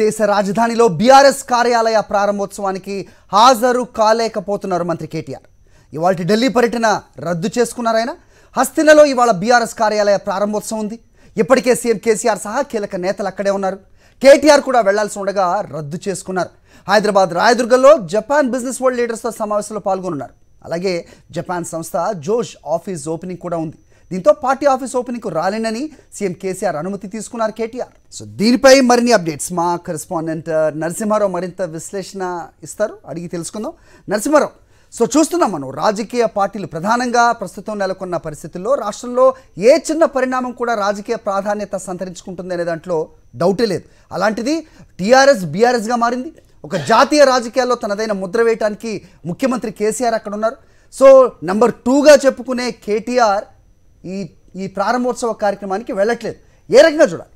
దేశ రాజధానిలో బీఆర్ఎస్ కార్యాలయ ప్రారంభోత్సవానికి హాజరు కాలేకపోతున్నారు మంత్రి కేటీఆర్ ఇవాళ ఢిల్లీ పర్యటన రద్దు చేసుకున్నారు ఆయన హస్తినలో ఇవాళ బీఆర్ఎస్ కార్యాలయ ప్రారంభోత్సవం ఉంది ఇప్పటికే సీఎం కేసీఆర్ సహా కీలక నేతలు అక్కడే ఉన్నారు కేటీఆర్ కూడా వెళ్లాల్సి ఉండగా రద్దు చేసుకున్నారు హైదరాబాద్ రాయదుర్గంలో జపాన్ బిజినెస్ వరల్డ్ లీడర్స్తో సమావేశంలో పాల్గొనున్నారు అలాగే జపాన్ సంస్థ జోష్ ఆఫీస్ ఓపెనింగ్ కూడా ఉంది దీంతో పార్టీ ఆఫీస్ ఓపెనింగ్కు రాలేనని సీఎం కేసీఆర్ అనుమతి తీసుకున్నారు కేటీఆర్ సో దీనిపై మరిన్ని అప్డేట్స్ మా కరెస్పాండెంట్ నరసింహారావు మరింత విశ్లేషణ ఇస్తారు అడిగి తెలుసుకుందాం నరసింహారావు సో చూస్తున్నాం మనం రాజకీయ పార్టీలు ప్రధానంగా ప్రస్తుతం నెలకొన్న పరిస్థితుల్లో రాష్ట్రంలో ఏ చిన్న పరిణామం కూడా రాజకీయ ప్రాధాన్యత సంతరించుకుంటుంది అనే దాంట్లో డౌటే లేదు అలాంటిది టీఆర్ఎస్ బీఆర్ఎస్గా మారింది ఒక జాతీయ రాజకీయాల్లో తనదైన ముద్ర వేయటానికి ముఖ్యమంత్రి కేసీఆర్ అక్కడ ఉన్నారు సో నెంబర్ టూగా చెప్పుకునే కేటీఆర్ ఈ ఈ ప్రారంభోత్సవ కార్యక్రమానికి వెళ్ళట్లేదు ఏ రకంగా చూడాలి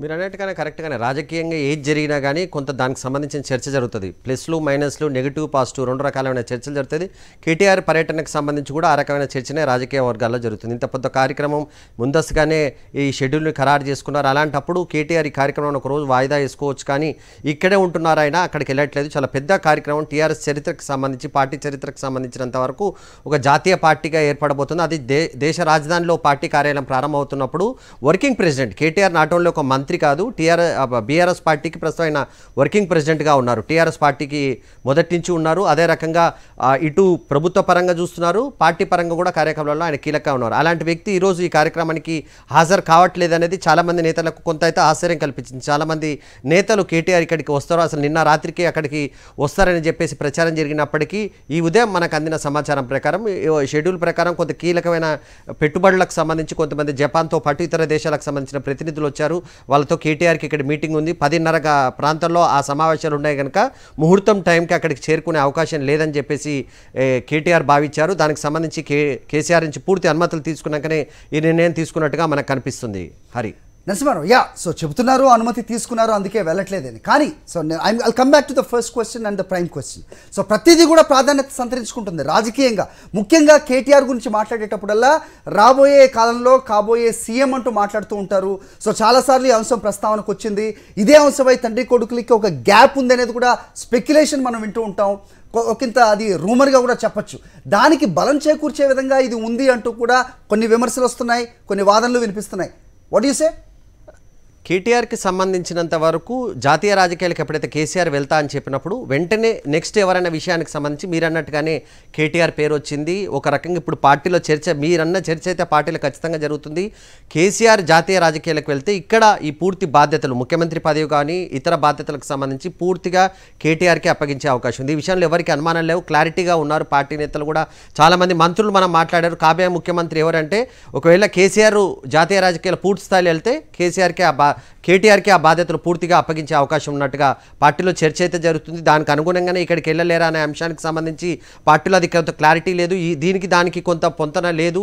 మీరు అన్నట్టుగానే కరెక్ట్గానే రాజకీయంగా ఏది జరిగినా కానీ కొంత దానికి సంబంధించిన చర్చ జరుగుతుంది ప్లస్లు మైనస్లు నెగిటివ్ పాజిటివ్ రెండు రకాలైన చర్చలు జరుగుతుంది కేటీఆర్ పర్యటనకు సంబంధించి కూడా ఆ రకమైన చర్చనే రాజకీయ వర్గాల్లో జరుగుతుంది ఇంత పెద్ద కార్యక్రమం ముందస్తుగానే ఈ షెడ్యూల్ని ఖరారు చేసుకున్నారు అలాంటప్పుడు కేటీఆర్ ఈ ఒక ఒకరోజు వాయిదా వేసుకోవచ్చు కానీ ఇక్కడే ఉంటున్నారు ఆయన అక్కడికి వెళ్ళట్లేదు చాలా పెద్ద కార్యక్రమం టీఆర్ఎస్ చరిత్రకు సంబంధించి పార్టీ చరిత్రకు సంబంధించినంత వరకు ఒక జాతీయ పార్టీగా ఏర్పడబోతుంది అది దేశ రాజధానిలో పార్టీ కార్యాలయం ప్రారంభమవుతున్నప్పుడు వర్కింగ్ ప్రెసిడెంట్ కేటీఆర్ నాటంలో ఒక మంత్రి కాదు టీఆర్ బీఆర్ఎస్ పార్టీకి ప్రస్తుతం ఆయన వర్కింగ్ ప్రెసిడెంట్గా ఉన్నారు టీఆర్ఎస్ పార్టీకి మొదటి నుంచి ఉన్నారు అదే రకంగా ఇటు ప్రభుత్వ పరంగా చూస్తున్నారు పార్టీ పరంగా కూడా కార్యక్రమాల్లో ఆయన కీలకంగా ఉన్నారు అలాంటి వ్యక్తి ఈరోజు ఈ కార్యక్రమానికి హాజరు కావట్లేదు అనేది చాలామంది నేతలకు కొంత అయితే ఆశ్చర్యం కల్పించింది చాలామంది నేతలు కేటీఆర్ ఇక్కడికి వస్తారు అసలు నిన్న రాత్రికి అక్కడికి వస్తారని చెప్పేసి ప్రచారం జరిగినప్పటికీ ఈ ఉదయం మనకు అందిన సమాచారం ప్రకారం షెడ్యూల్ ప్రకారం కొంత కీలకమైన పెట్టుబడులకు సంబంధించి కొంతమంది జపాన్తో పాటు ఇతర దేశాలకు సంబంధించిన ప్రతినిధులు వచ్చారు వాళ్ళతో కేటీఆర్కి ఇక్కడ మీటింగ్ ఉంది పదిన్నర ప్రాంతంలో ఆ సమావేశాలు ఉన్నాయి కనుక ముహూర్తం టైంకి అక్కడికి చేరుకునే అవకాశం లేదని చెప్పేసి కేటీఆర్ భావించారు దానికి సంబంధించి కే కేసీఆర్ నుంచి పూర్తి అనుమతులు తీసుకున్నాకనే ఈ నిర్ణయం తీసుకున్నట్టుగా మనకు కనిపిస్తుంది హరి నరసింహారావు యా సో చెబుతున్నారు అనుమతి తీసుకున్నారు అందుకే వెళ్ళట్లేదని కానీ so I I come back to the first question and the prime question so ప్రతిదీ కూడా ప్రాధాన్యత సంతరించుకుంటుంది రాజకీయంగా ముఖ్యంగా కేటీఆర్ గురించి మాట్లాడేటప్పుడల్లా రాబోయే కాలంలో కాబోయే సీఎం అంటూ మాట్లాడుతూ ఉంటారు సో చాలాసార్లు ఈ అంశం ప్రస్తావనకు వచ్చింది ఇదే అంశమై తండ్రి కొడుకులకి ఒక గ్యాప్ ఉంది అనేది కూడా స్పెక్యులేషన్ మనం వింటూ ఉంటాం ఒకంత అది రూమర్గా కూడా చెప్పచ్చు దానికి బలం చేకూర్చే విధంగా ఇది ఉంది అంటూ కూడా కొన్ని విమర్శలు వస్తున్నాయి కొన్ని వాదనలు వినిపిస్తున్నాయి వాట్ యూ సే కేటీఆర్కి సంబంధించినంత వరకు జాతీయ రాజకీయాలకు ఎప్పుడైతే కేసీఆర్ వెళ్తా అని చెప్పినప్పుడు వెంటనే నెక్స్ట్ ఎవరైనా విషయానికి సంబంధించి మీరన్నట్టుగానే కేటీఆర్ పేరు వచ్చింది ఒక రకంగా ఇప్పుడు పార్టీలో చర్చ మీరన్న చర్చ అయితే పార్టీలో ఖచ్చితంగా జరుగుతుంది కేసీఆర్ జాతీయ రాజకీయాలకు వెళ్తే ఇక్కడ ఈ పూర్తి బాధ్యతలు ముఖ్యమంత్రి పదవి కానీ ఇతర బాధ్యతలకు సంబంధించి పూర్తిగా కేటీఆర్కి అప్పగించే అవకాశం ఉంది ఈ విషయంలో ఎవరికి అనుమానం లేవు క్లారిటీగా ఉన్నారు పార్టీ నేతలు కూడా చాలామంది మంత్రులు మనం మాట్లాడారు కాబోయే ముఖ్యమంత్రి ఎవరంటే ఒకవేళ కేసీఆర్ జాతీయ రాజకీయాలు పూర్తి స్థాయిలో వెళ్తే కేసీఆర్కి ఆ కేటీఆర్కి ఆ బాధ్యతను పూర్తిగా అప్పగించే అవకాశం ఉన్నట్టుగా పార్టీలో చర్చ అయితే జరుగుతుంది దానికి అనుగుణంగానే ఇక్కడికి వెళ్ళలేరా అనే అంశానికి సంబంధించి పార్టీలో అది కొంత క్లారిటీ లేదు ఈ దీనికి దానికి కొంత పొంతన లేదు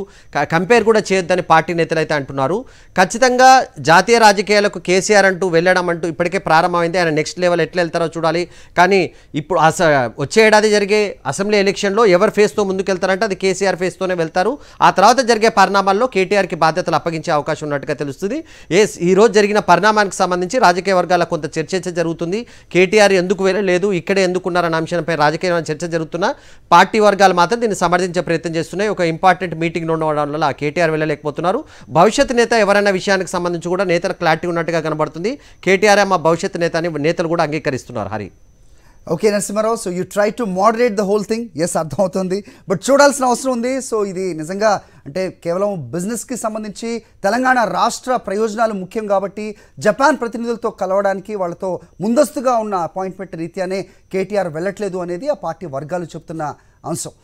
కంపేర్ కూడా చేయొద్దని పార్టీ నేతలు అయితే అంటున్నారు ఖచ్చితంగా జాతీయ రాజకీయాలకు కేసీఆర్ అంటూ వెళ్ళడం అంటూ ఇప్పటికే ప్రారంభమైంది ఆయన నెక్స్ట్ లెవెల్ ఎట్లా వెళ్తారో చూడాలి కానీ ఇప్పుడు అస వచ్చే ఏడాది జరిగే అసెంబ్లీ ఎలక్షన్లో ఎవరు ఫేస్తో ముందుకెళ్తారంటే అది కేసీఆర్ ఫేస్తోనే వెళ్తారు ఆ తర్వాత జరిగే పరిణామాల్లో కేటీఆర్కి బాధ్యతలు అప్పగించే అవకాశం ఉన్నట్టుగా తెలుస్తుంది ఏ ఈరోజు జరిగిన జరిగిన పరిణామానికి సంబంధించి రాజకీయ వర్గాల కొంత చర్చ జరుగుతుంది కేటీఆర్ ఎందుకు వెళ్ళలేదు ఇక్కడే ఎందుకున్నారన్న అంశంపై రాజకీయ చర్చ జరుగుతున్నా పార్టీ వర్గాలు మాత్రం దీన్ని సమర్థించే ప్రయత్నం చేస్తున్నాయి ఒక ఇంపార్టెంట్ మీటింగ్ ఉండడం వల్ల కేటీఆర్ వెళ్ళలేకపోతున్నారు భవిష్యత్ నేత ఎవరైనా విషయానికి సంబంధించి కూడా నేతలు క్లారిటీ ఉన్నట్టుగా కనబడుతుంది కేటీఆర్ మా భవిష్యత్ నేత అని నేతలు కూడా అంగీకరిస్తున్నారు Hari okay Narasimharao so you try to moderate the whole thing yes అర్థమవుతుంది బట్ చూడాల్సిన అవసరం ఉంది సో ఇది నిజంగా అంటే కేవలం బిజినెస్కి సంబంధించి తెలంగాణ రాష్ట్ర ప్రయోజనాలు ముఖ్యం కాబట్టి జపాన్ ప్రతినిధులతో కలవడానికి వాళ్ళతో ముందస్తుగా ఉన్న అపాయింట్మెంట్ రీత్యానే కేటీఆర్ వెళ్ళట్లేదు అనేది ఆ పార్టీ వర్గాలు చెప్తున్న అంశం